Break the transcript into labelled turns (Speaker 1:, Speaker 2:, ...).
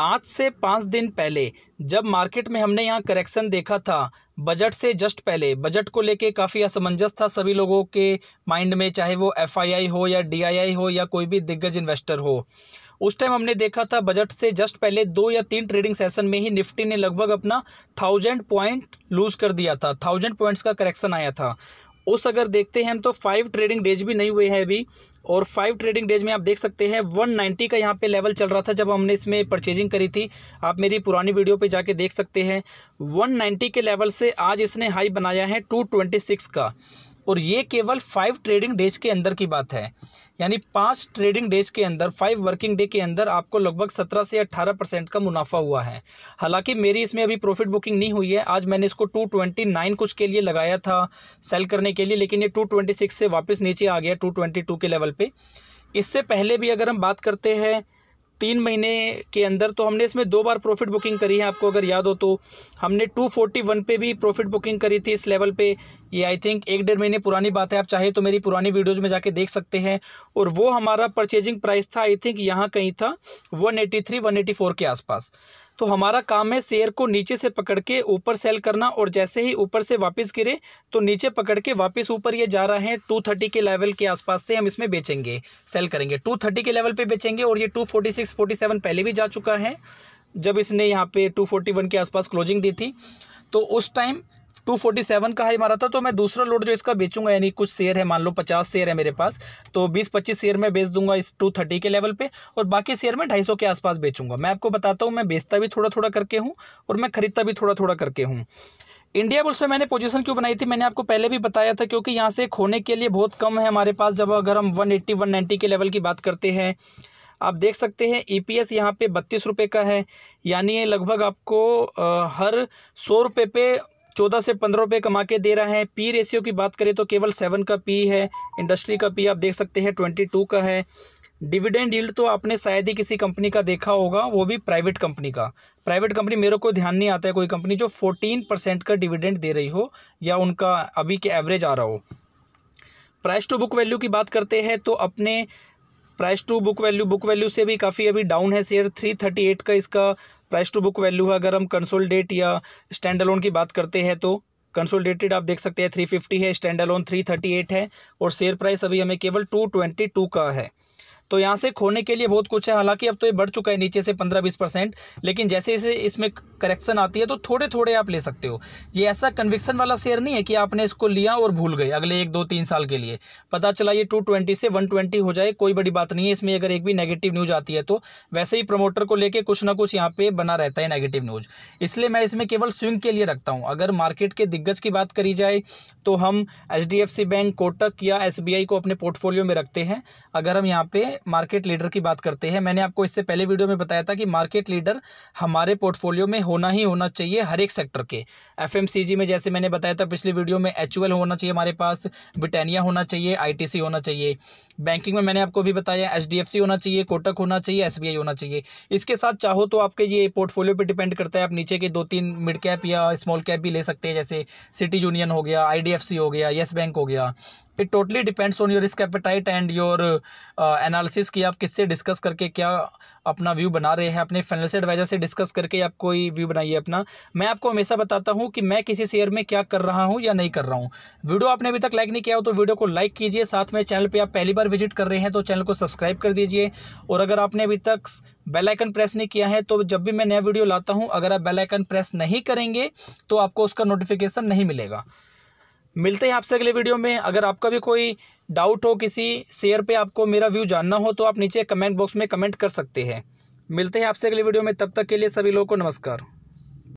Speaker 1: आज से पाँच दिन पहले जब मार्केट में हमने यहाँ करेक्शन देखा था बजट से जस्ट पहले बजट को लेके काफ़ी असमंजस था सभी लोगों के माइंड में चाहे वो एफआईआई हो या डीआईआई हो या कोई भी दिग्गज इन्वेस्टर हो उस टाइम हमने देखा था बजट से जस्ट पहले दो या तीन ट्रेडिंग सेशन में ही निफ्टी ने लगभग अपना थाउजेंड पॉइंट लूज़ कर दिया था थाउजेंड पॉइंट्स का करेक्शन आया था उस अगर देखते हैं हम तो फाइव ट्रेडिंग डेज भी नहीं हुए हैं अभी और फाइव ट्रेडिंग डेज में आप देख सकते हैं 190 का यहाँ पे लेवल चल रहा था जब हमने इसमें परचेजिंग करी थी आप मेरी पुरानी वीडियो पे जाके देख सकते हैं 190 के लेवल से आज इसने हाई बनाया है 226 का और ये केवल फाइव ट्रेडिंग डेज के अंदर की बात है यानी पाँच ट्रेडिंग डेज के अंदर फाइव वर्किंग डे के अंदर आपको लगभग सत्रह से अट्ठारह परसेंट का मुनाफा हुआ है हालांकि मेरी इसमें अभी प्रॉफिट बुकिंग नहीं हुई है आज मैंने इसको टू ट्वेंटी नाइन कुछ के लिए लगाया था सेल करने के लिए लेकिन ये टू ट्वेंटी सिक्स से वापस नीचे आ गया टू ट्वेंटी टू के लेवल पर इससे पहले भी अगर हम बात करते हैं तीन महीने के अंदर तो हमने इसमें दो बार प्रॉफिट बुकिंग करी है आपको अगर याद हो तो हमने 241 पे भी प्रॉफिट बुकिंग करी थी इस लेवल पे ये आई थिंक एक डेढ़ महीने पुरानी बात है आप चाहे तो मेरी पुरानी वीडियोज़ में जाके देख सकते हैं और वो हमारा परचेजिंग प्राइस था आई थिंक यहाँ कहीं था वन एटी के आसपास तो हमारा काम है शेयर को नीचे से पकड़ के ऊपर सेल करना और जैसे ही ऊपर से वापस गिरे तो नीचे पकड़ के वापस ऊपर ये जा रहा है टू थर्टी के लेवल के आसपास से हम इसमें बेचेंगे सेल करेंगे टू थर्टी के लेवल पे बेचेंगे और ये two forty six forty seven पहले भी जा चुका है जब इसने यहाँ पे टू फोर्टी वन के आसपास क्लोजिंग दी थी तो उस टाइम टू फोर्टी सेवन का हाई मारा था तो मैं दूसरा लोड जो इसका बेचूंगा यानी कुछ शेयर है मान लो पचास शेयर है मेरे पास तो बीस पच्चीस शेयर मैं बेच दूंगा इस टू थर्टी के लेवल पे और बाकी शेयर मैं ढाई सौ के आसपास बेचूंगा मैं आपको बताता हूँ मैं बेचता भी थोड़ा थोड़ा करके हूँ और मैं खरीदता भी थोड़ा थोड़ा करके हूँ इंडिया बुल्स में मैंने पोजीशन क्यों बनाई थी मैंने आपको पहले भी बताया था क्योंकि यहाँ से खोने के लिए बहुत कम है हमारे पास जब अगर हम वन 190 के लेवल की बात करते हैं आप देख सकते हैं ई पी एस यहाँ पर बत्तीस रुपये का है यानी लगभग आपको हर सौ रुपये पे चौदह से पंद्रह रुपये कमा के दे रहा है पी रेशियो की बात करें तो केवल सेवन का पी है इंडस्ट्री का पी आप देख सकते हैं ट्वेंटी टू का है डिविडेंड यील्ड तो आपने शायद ही किसी कंपनी का देखा होगा वो भी प्राइवेट कंपनी का प्राइवेट कंपनी मेरे को ध्यान नहीं आता है कोई कंपनी जो फोर्टीन परसेंट का डिविडेंड दे रही हो या उनका अभी के एवरेज आ रहा हो प्राइस टू बुक वैल्यू की बात करते हैं तो अपने price to book value book value से भी काफ़ी अभी डाउन है शेयर थ्री थर्टी एट का इसका प्राइस टू बुक वैल्यू है अगर हम डेट या स्टैंड अलोन की बात करते हैं तो कंसोलिडेटेड आप देख सकते हैं थ्री फिफ्टी है standalone three thirty eight है और शेयर प्राइस अभी हमें केवल टू ट्वेंटी टू का है तो यहाँ से खोने के लिए बहुत कुछ है हालांकि अब तो ये बढ़ चुका है नीचे से पंद्रह बीस परसेंट लेकिन जैसे जैसे इसमें करेक्शन आती है तो थोड़े थोड़े आप ले सकते हो ये ऐसा कन्विक्सन वाला शेयर नहीं है कि आपने इसको लिया और भूल गए अगले एक दो तीन साल के लिए पता चला ये टू ट्वेंटी से वन ट्वेंटी हो जाए कोई बड़ी बात नहीं है इसमें अगर एक भी नेगेटिव न्यूज़ आती है तो वैसे ही प्रमोटर को लेकर कुछ ना कुछ यहाँ पे बना रहता है नेगेटिव न्यूज़ इसलिए मैं इसमें केवल स्विंग के लिए रखता हूँ अगर मार्केट के दिग्गज की बात करी जाए तो हम एच बैंक कोटक या एस को अपने पोर्टफोलियो में रखते हैं अगर हम यहाँ पे मार्केट लीडर की बात करते हैं मैंने आपको इससे पहले वीडियो में बताया था कि मार्केट लीडर हमारे पोर्टफोलियो में होना ही होना चाहिए हर एक सेक्टर के एफएमसीजी में जैसे मैंने बताया था पिछले वीडियो में एच होना चाहिए हमारे पास ब्रिटानिया होना चाहिए आईटीसी होना चाहिए बैंकिंग में मैंने आपको भी बताया एचडीएफसी होना चाहिए कोटक होना चाहिए एसबीआई होना चाहिए इसके साथ चाहो तो आपके ये पोर्टफोलियो पर डिपेंड करता है आप नीचे के दो तीन मिड कैप या स्मॉल कैप भी ले सकते हैं जैसे सिटी यूनियन हो गया आई हो गया येस बैंक हो गया it totally depends on your risk appetite and your analysis कि आप किससे डिस्कस करके क्या अपना व्यू बना रहे हैं अपने फाइनेंशियल एडवाइजर से डिस्कस करके आप कोई व्यू बनाइए अपना मैं आपको हमेशा बताता हूँ कि मैं किसी शेयर में क्या कर रहा हूँ या नहीं कर रहा हूँ वीडियो आपने अभी तक लाइक नहीं किया हो तो वीडियो को लाइक कीजिए साथ में चैनल पर आप पहली बार विजिट कर रहे हैं तो चैनल को सब्सक्राइब कर दीजिए और अगर आपने अभी तक बेल आइकन प्रेस नहीं किया है तो जब भी मैं नया वीडियो लाता हूँ अगर आप बेल आइकन प्रेस नहीं करेंगे तो आपको उसका नोटिफिकेशन नहीं मिलेगा मिलते हैं आपसे अगले वीडियो में अगर आपका भी कोई डाउट हो किसी शेयर पे आपको मेरा व्यू जानना हो तो आप नीचे कमेंट बॉक्स में कमेंट कर सकते हैं मिलते हैं आपसे अगले वीडियो में तब तक के लिए सभी लोगों को नमस्कार